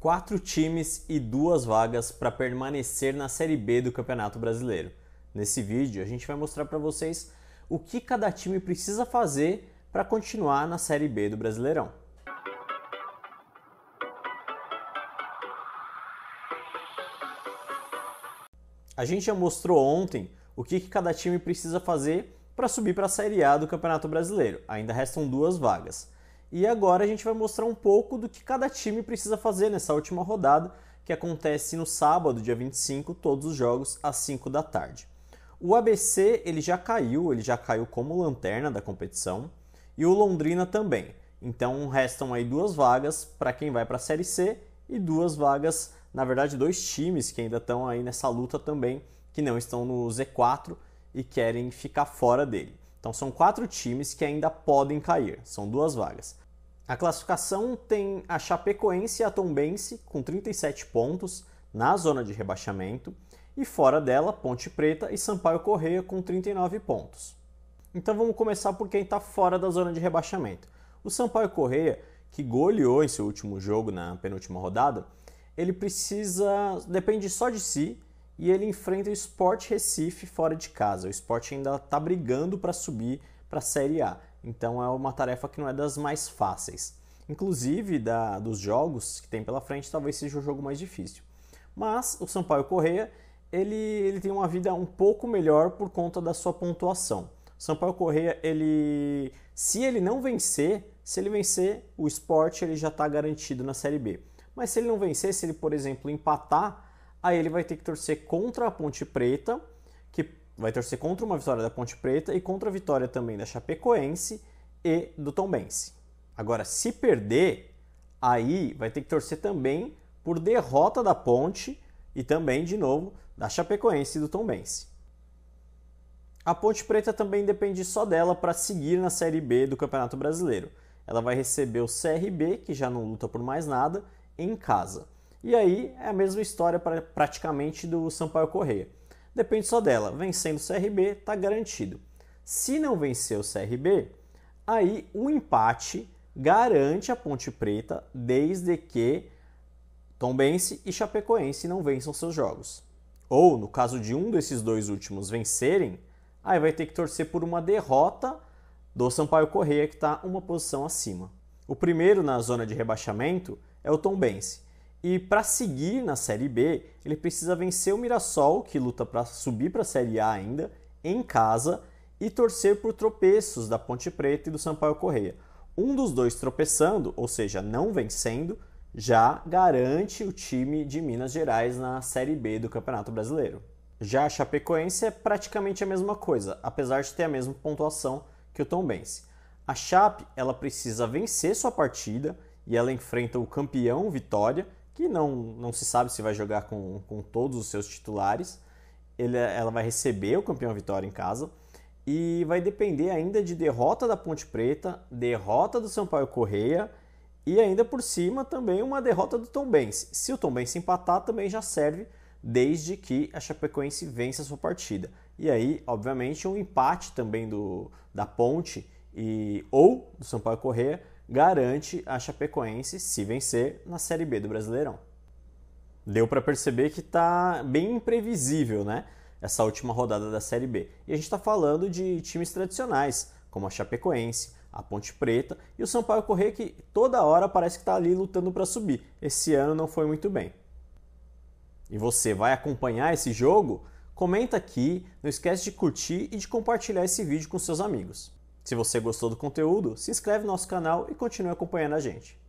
quatro times e duas vagas para permanecer na Série B do Campeonato Brasileiro. Nesse vídeo a gente vai mostrar para vocês o que cada time precisa fazer para continuar na Série B do Brasileirão. A gente já mostrou ontem o que, cada time precisa fazer para subir para a Série A do Campeonato Brasileiro. Ainda restam duas vagas. E agora a gente vai mostrar um pouco do que cada time precisa fazer nessa última rodada, que acontece no sábado, dia 25, todos os jogos às 5 da tarde. O ABC ele já caiu, ele já caiu como lanterna da competição, e o Londrina também. Então restam aí duas vagas para quem vai para a Série C e duas vagas, na verdade, dois times que ainda estão aí nessa luta também, que não estão no Z4 e querem ficar fora dele. Então são quatro times que ainda podem cair, são duas vagas. A classificação tem a Chapecoense e a Tombense com 37 pontos na zona de rebaixamento e fora dela Ponte Preta e Sampaio Correia com 39 pontos. Então vamos começar por quem está fora da zona de rebaixamento. O Sampaio Correia, que goleou em seu último jogo na penúltima rodada, ele precisa, depende só de si e ele enfrenta o Sport Recife fora de casa. O Sport ainda está brigando para subir para a Série A, então é uma tarefa que não é das mais fáceis. Inclusive, da, dos jogos que tem pela frente, talvez seja o jogo mais difícil. Mas o Sampaio Correia ele, ele tem uma vida um pouco melhor por conta da sua pontuação. Sampaio Correia, ele, se ele não vencer, se ele vencer, o esporte ele já está garantido na Série B. Mas se ele não vencer, se ele, por exemplo, empatar, Aí ele vai ter que torcer contra a Ponte Preta, que vai torcer contra uma vitória da Ponte Preta e contra a vitória também da Chapecoense e do Tombense. Agora, se perder, aí vai ter que torcer também por derrota da Ponte e também, de novo, da Chapecoense e do Tombense. A Ponte Preta também depende só dela para seguir na Série B do Campeonato Brasileiro. Ela vai receber o CRB, que já não luta por mais nada, em casa. E aí é a mesma história pra, praticamente do Sampaio Correia. Depende só dela. Vencendo o CRB, está garantido. Se não vencer o CRB, aí o um empate garante a Ponte Preta desde que Tombense e Chapecoense não vençam seus jogos. Ou, no caso de um desses dois últimos vencerem, aí vai ter que torcer por uma derrota do Sampaio Correia, que está uma posição acima. O primeiro na zona de rebaixamento é o Tombense. E para seguir na Série B, ele precisa vencer o Mirassol, que luta para subir para a Série A ainda, em casa, e torcer por tropeços da Ponte Preta e do Sampaio Correia. Um dos dois tropeçando, ou seja, não vencendo, já garante o time de Minas Gerais na Série B do Campeonato Brasileiro. Já a Chapecoense é praticamente a mesma coisa, apesar de ter a mesma pontuação que o Tombense. A Chape ela precisa vencer sua partida e ela enfrenta o campeão Vitória que não, não se sabe se vai jogar com, com todos os seus titulares. Ele, ela vai receber o campeão Vitória em casa e vai depender ainda de derrota da Ponte Preta, derrota do Sampaio Correia e ainda por cima também uma derrota do Tombense. Se o Tombense empatar também já serve desde que a Chapecoense vença a sua partida. E aí, obviamente, um empate também do da Ponte e ou do Sampaio Correia garante a Chapecoense se vencer na Série B do Brasileirão. Deu para perceber que está bem imprevisível, né? Essa última rodada da Série B. E a gente está falando de times tradicionais, como a Chapecoense, a Ponte Preta e o Sampaio Correia, que toda hora parece que está ali lutando para subir. Esse ano não foi muito bem. E você vai acompanhar esse jogo? Comenta aqui, não esquece de curtir e de compartilhar esse vídeo com seus amigos. Se você gostou do conteúdo, se inscreve no nosso canal e continue acompanhando a gente.